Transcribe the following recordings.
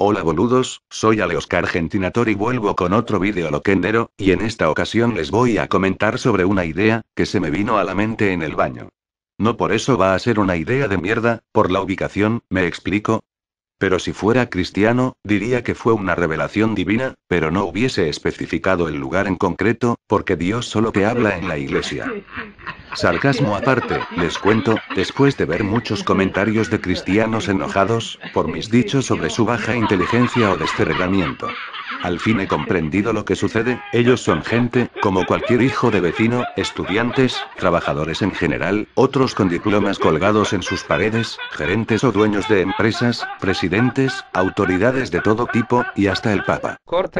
Hola boludos, soy Aleoscar Gentinator y vuelvo con otro vídeo loquendero, y en esta ocasión les voy a comentar sobre una idea, que se me vino a la mente en el baño. No por eso va a ser una idea de mierda, por la ubicación, me explico, pero si fuera cristiano, diría que fue una revelación divina, pero no hubiese especificado el lugar en concreto, porque Dios solo te habla en la iglesia. Sarcasmo aparte, les cuento, después de ver muchos comentarios de cristianos enojados, por mis dichos sobre su baja inteligencia o desterramiento. Al fin he comprendido lo que sucede, ellos son gente, como cualquier hijo de vecino, estudiantes, trabajadores en general, otros con diplomas colgados en sus paredes, gerentes o dueños de empresas, presidentes, autoridades de todo tipo, y hasta el Papa.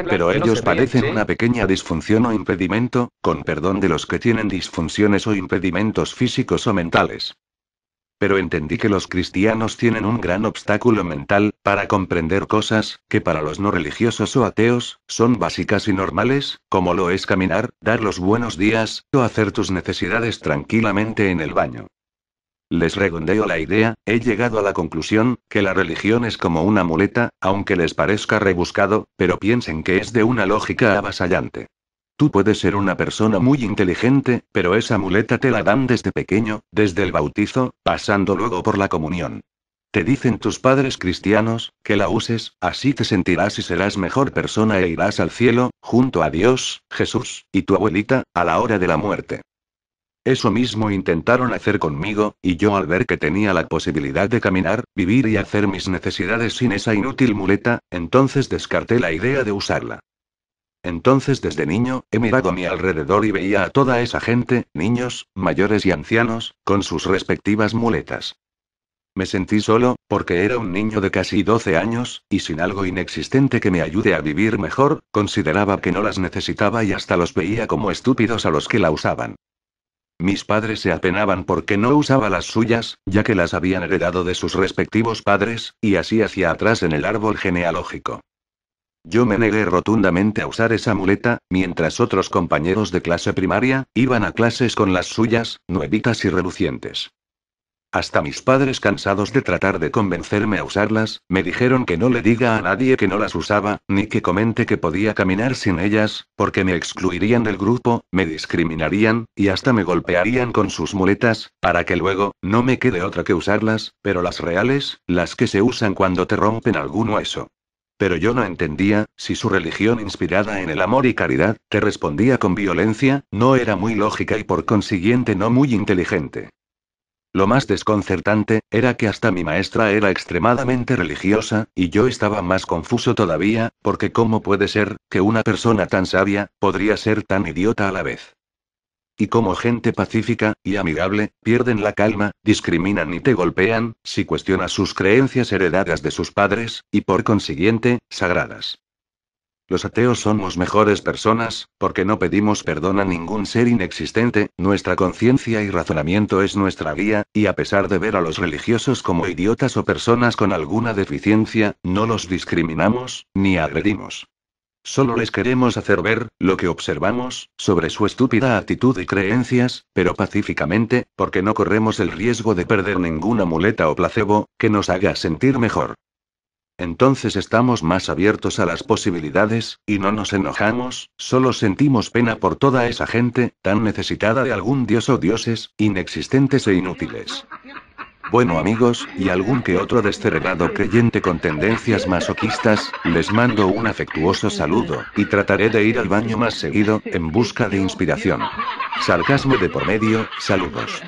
Pero ellos parecen ¿eh? una pequeña disfunción o impedimento, con perdón de los que tienen disfunciones o impedimentos físicos o mentales. Pero entendí que los cristianos tienen un gran obstáculo mental, para comprender cosas, que para los no religiosos o ateos, son básicas y normales, como lo es caminar, dar los buenos días, o hacer tus necesidades tranquilamente en el baño. Les regondeo la idea, he llegado a la conclusión, que la religión es como una muleta, aunque les parezca rebuscado, pero piensen que es de una lógica avasallante. Tú puedes ser una persona muy inteligente, pero esa muleta te la dan desde pequeño, desde el bautizo, pasando luego por la comunión. Te dicen tus padres cristianos, que la uses, así te sentirás y serás mejor persona e irás al cielo, junto a Dios, Jesús, y tu abuelita, a la hora de la muerte. Eso mismo intentaron hacer conmigo, y yo al ver que tenía la posibilidad de caminar, vivir y hacer mis necesidades sin esa inútil muleta, entonces descarté la idea de usarla. Entonces desde niño, he mirado a mi alrededor y veía a toda esa gente, niños, mayores y ancianos, con sus respectivas muletas. Me sentí solo, porque era un niño de casi 12 años, y sin algo inexistente que me ayude a vivir mejor, consideraba que no las necesitaba y hasta los veía como estúpidos a los que la usaban. Mis padres se apenaban porque no usaba las suyas, ya que las habían heredado de sus respectivos padres, y así hacia atrás en el árbol genealógico. Yo me negué rotundamente a usar esa muleta, mientras otros compañeros de clase primaria, iban a clases con las suyas, nuevitas y relucientes. Hasta mis padres, cansados de tratar de convencerme a usarlas, me dijeron que no le diga a nadie que no las usaba, ni que comente que podía caminar sin ellas, porque me excluirían del grupo, me discriminarían, y hasta me golpearían con sus muletas, para que luego, no me quede otra que usarlas, pero las reales, las que se usan cuando te rompen alguno, eso. Pero yo no entendía, si su religión inspirada en el amor y caridad, te respondía con violencia, no era muy lógica y por consiguiente no muy inteligente. Lo más desconcertante, era que hasta mi maestra era extremadamente religiosa, y yo estaba más confuso todavía, porque ¿cómo puede ser, que una persona tan sabia, podría ser tan idiota a la vez? Y como gente pacífica y amigable, pierden la calma, discriminan y te golpean, si cuestionas sus creencias heredadas de sus padres, y por consiguiente, sagradas. Los ateos somos mejores personas, porque no pedimos perdón a ningún ser inexistente, nuestra conciencia y razonamiento es nuestra guía, y a pesar de ver a los religiosos como idiotas o personas con alguna deficiencia, no los discriminamos, ni agredimos. Solo les queremos hacer ver, lo que observamos, sobre su estúpida actitud y creencias, pero pacíficamente, porque no corremos el riesgo de perder ninguna muleta o placebo, que nos haga sentir mejor. Entonces estamos más abiertos a las posibilidades, y no nos enojamos, solo sentimos pena por toda esa gente, tan necesitada de algún dios o dioses, inexistentes e inútiles. Bueno amigos, y algún que otro desterrado creyente con tendencias masoquistas, les mando un afectuoso saludo, y trataré de ir al baño más seguido, en busca de inspiración. Sarcasmo de por medio, saludos.